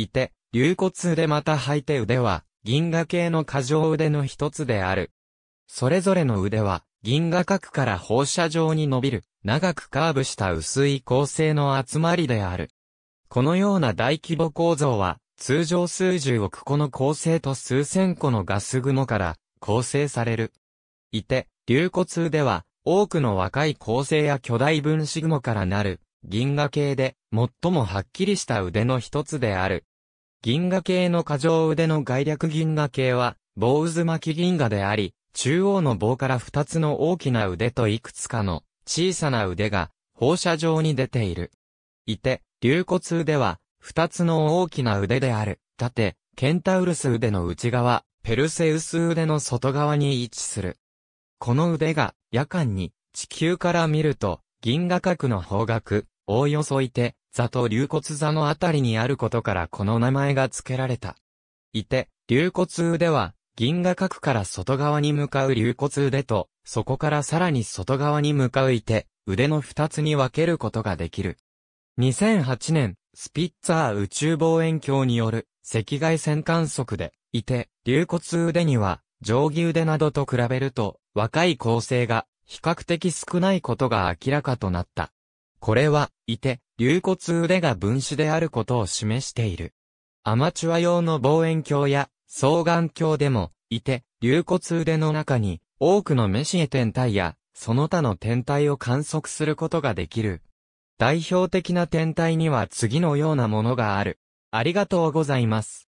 いて、竜骨腕また履いて腕は、銀河系の過剰腕の一つである。それぞれの腕は、銀河核から放射状に伸びる、長くカーブした薄い構成の集まりである。このような大規模構造は、通常数十億個の構成と数千個のガス雲から構成される。いて、竜骨腕は、多くの若い構成や巨大分子雲からなる、銀河系で、最もはっきりした腕の一つである。銀河系の過剰腕の概略銀河系は、棒渦巻き銀河であり、中央の棒から2つの大きな腕といくつかの小さな腕が放射状に出ている。いて、竜骨腕は、2つの大きな腕である。縦、ケンタウルス腕の内側、ペルセウス腕の外側に位置する。この腕が、夜間に、地球から見ると、銀河角の方角、おおよそいて、座と龍骨座のあたりにあることからこの名前が付けられた。いて、龍骨腕は、銀河角から外側に向かう龍骨腕と、そこからさらに外側に向かういて、腕の二つに分けることができる。2008年、スピッツァー宇宙望遠鏡による赤外線観測で、いて、龍骨腕には、定規腕などと比べると、若い構成が比較的少ないことが明らかとなった。これは、いて、流骨腕が分子であることを示している。アマチュア用の望遠鏡や双眼鏡でも、いて、流骨腕の中に多くのメシエ天体やその他の天体を観測することができる。代表的な天体には次のようなものがある。ありがとうございます。